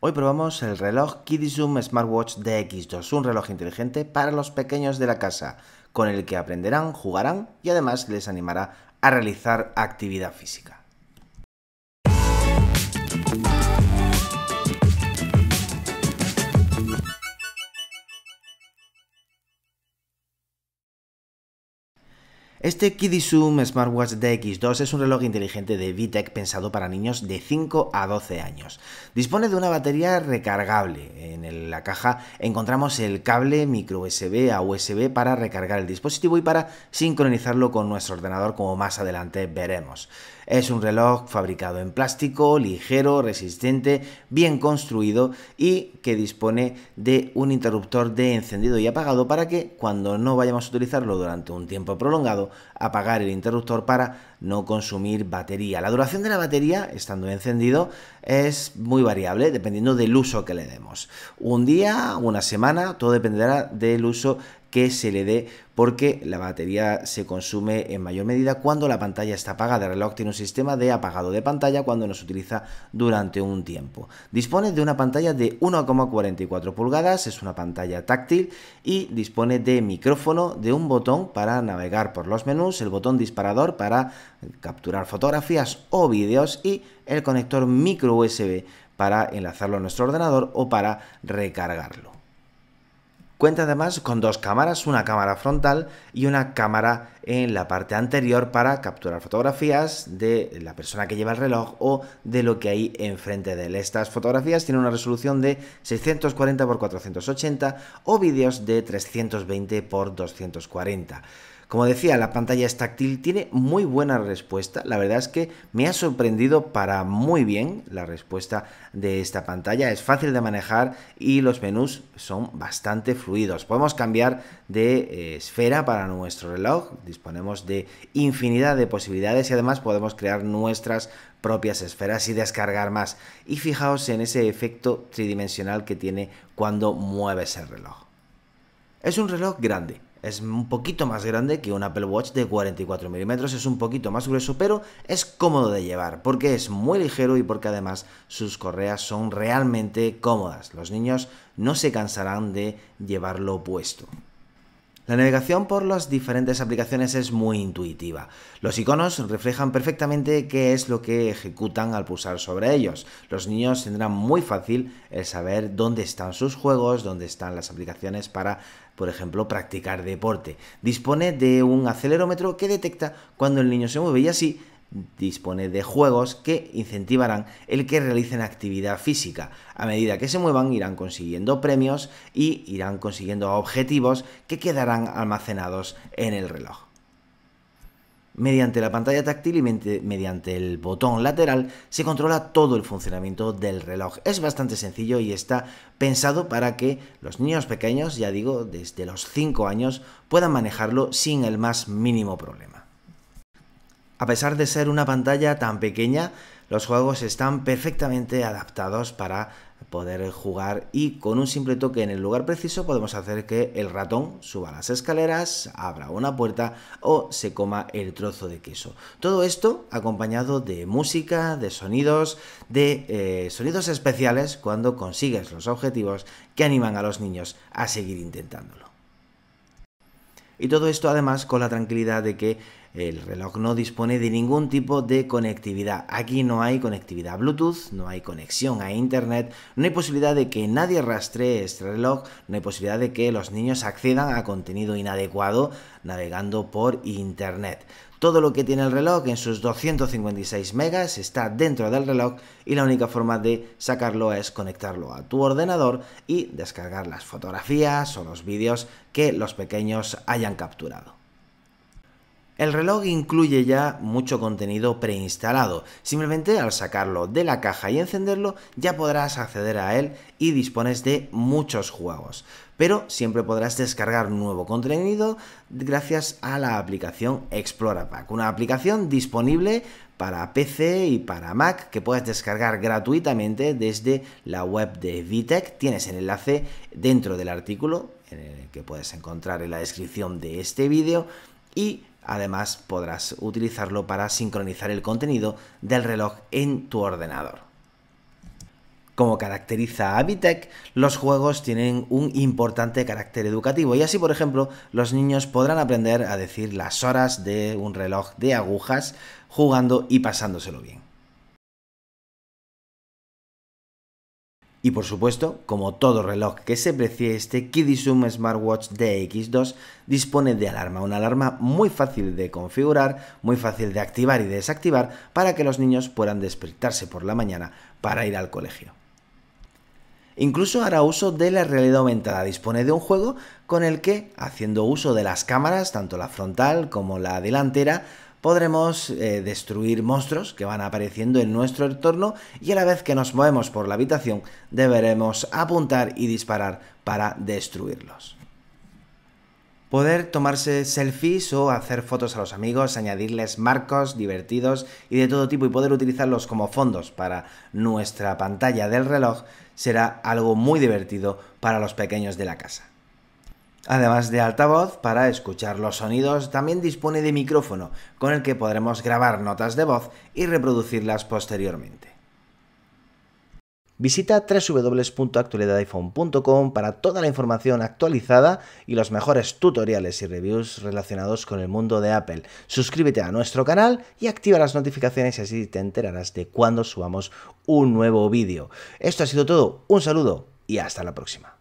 Hoy probamos el reloj Kidizum Smartwatch DX2, un reloj inteligente para los pequeños de la casa, con el que aprenderán, jugarán y además les animará a realizar actividad física. Este Kidizoom Smartwatch DX2 es un reloj inteligente de VTech pensado para niños de 5 a 12 años. Dispone de una batería recargable. En la caja encontramos el cable micro USB a USB para recargar el dispositivo y para sincronizarlo con nuestro ordenador como más adelante veremos. Es un reloj fabricado en plástico, ligero, resistente, bien construido y que dispone de un interruptor de encendido y apagado para que cuando no vayamos a utilizarlo durante un tiempo prolongado apagar el interruptor para no consumir batería. La duración de la batería, estando encendido, es muy variable dependiendo del uso que le demos. Un día, una semana, todo dependerá del uso que se le dé porque la batería se consume en mayor medida cuando la pantalla está apagada. El reloj tiene un sistema de apagado de pantalla cuando no se utiliza durante un tiempo. Dispone de una pantalla de 1,44 pulgadas, es una pantalla táctil y dispone de micrófono, de un botón para navegar por los menús, el botón disparador para capturar fotografías o vídeos y el conector micro USB para enlazarlo a nuestro ordenador o para recargarlo. Cuenta además con dos cámaras, una cámara frontal y una cámara en la parte anterior para capturar fotografías de la persona que lleva el reloj o de lo que hay enfrente de él. Estas fotografías tienen una resolución de 640 x 480 o vídeos de 320 x 240. Como decía, la pantalla es táctil, tiene muy buena respuesta. La verdad es que me ha sorprendido para muy bien la respuesta de esta pantalla. Es fácil de manejar y los menús son bastante fluidos. Podemos cambiar de eh, esfera para nuestro reloj, disponemos de infinidad de posibilidades y además podemos crear nuestras propias esferas y descargar más. Y fijaos en ese efecto tridimensional que tiene cuando mueves el reloj. Es un reloj grande, es un poquito más grande que un Apple Watch de 44 milímetros, es un poquito más grueso, pero es cómodo de llevar porque es muy ligero y porque además sus correas son realmente cómodas. Los niños no se cansarán de llevarlo puesto. La navegación por las diferentes aplicaciones es muy intuitiva. Los iconos reflejan perfectamente qué es lo que ejecutan al pulsar sobre ellos. Los niños tendrán muy fácil el saber dónde están sus juegos, dónde están las aplicaciones para por ejemplo, practicar deporte. Dispone de un acelerómetro que detecta cuando el niño se mueve y así dispone de juegos que incentivarán el que realicen actividad física. A medida que se muevan irán consiguiendo premios y irán consiguiendo objetivos que quedarán almacenados en el reloj. Mediante la pantalla táctil y mediante el botón lateral se controla todo el funcionamiento del reloj. Es bastante sencillo y está pensado para que los niños pequeños, ya digo, desde los 5 años, puedan manejarlo sin el más mínimo problema. A pesar de ser una pantalla tan pequeña, los juegos están perfectamente adaptados para poder jugar y con un simple toque en el lugar preciso podemos hacer que el ratón suba las escaleras, abra una puerta o se coma el trozo de queso. Todo esto acompañado de música, de sonidos, de eh, sonidos especiales cuando consigues los objetivos que animan a los niños a seguir intentándolo. Y todo esto además con la tranquilidad de que el reloj no dispone de ningún tipo de conectividad. Aquí no hay conectividad Bluetooth, no hay conexión a Internet, no hay posibilidad de que nadie rastree este reloj, no hay posibilidad de que los niños accedan a contenido inadecuado navegando por Internet. Todo lo que tiene el reloj en sus 256 megas está dentro del reloj y la única forma de sacarlo es conectarlo a tu ordenador y descargar las fotografías o los vídeos que los pequeños hayan capturado. El reloj incluye ya mucho contenido preinstalado, simplemente al sacarlo de la caja y encenderlo ya podrás acceder a él y dispones de muchos juegos, pero siempre podrás descargar nuevo contenido gracias a la aplicación Explorapack, una aplicación disponible para PC y para Mac que puedes descargar gratuitamente desde la web de Vitec. Tienes el enlace dentro del artículo que puedes encontrar en la descripción de este vídeo y Además, podrás utilizarlo para sincronizar el contenido del reloj en tu ordenador. Como caracteriza a los juegos tienen un importante carácter educativo y así, por ejemplo, los niños podrán aprender a decir las horas de un reloj de agujas jugando y pasándoselo bien. Y por supuesto, como todo reloj que se precie, este Kidisum Smartwatch DX2 dispone de alarma, una alarma muy fácil de configurar, muy fácil de activar y desactivar para que los niños puedan despertarse por la mañana para ir al colegio. Incluso hará uso de la realidad aumentada. Dispone de un juego con el que, haciendo uso de las cámaras, tanto la frontal como la delantera, podremos eh, destruir monstruos que van apareciendo en nuestro entorno y a la vez que nos movemos por la habitación deberemos apuntar y disparar para destruirlos. Poder tomarse selfies o hacer fotos a los amigos, añadirles marcos divertidos y de todo tipo y poder utilizarlos como fondos para nuestra pantalla del reloj será algo muy divertido para los pequeños de la casa. Además de altavoz para escuchar los sonidos, también dispone de micrófono con el que podremos grabar notas de voz y reproducirlas posteriormente. Visita www.actualidadiphone.com para toda la información actualizada y los mejores tutoriales y reviews relacionados con el mundo de Apple. Suscríbete a nuestro canal y activa las notificaciones y así te enterarás de cuando subamos un nuevo vídeo. Esto ha sido todo, un saludo y hasta la próxima.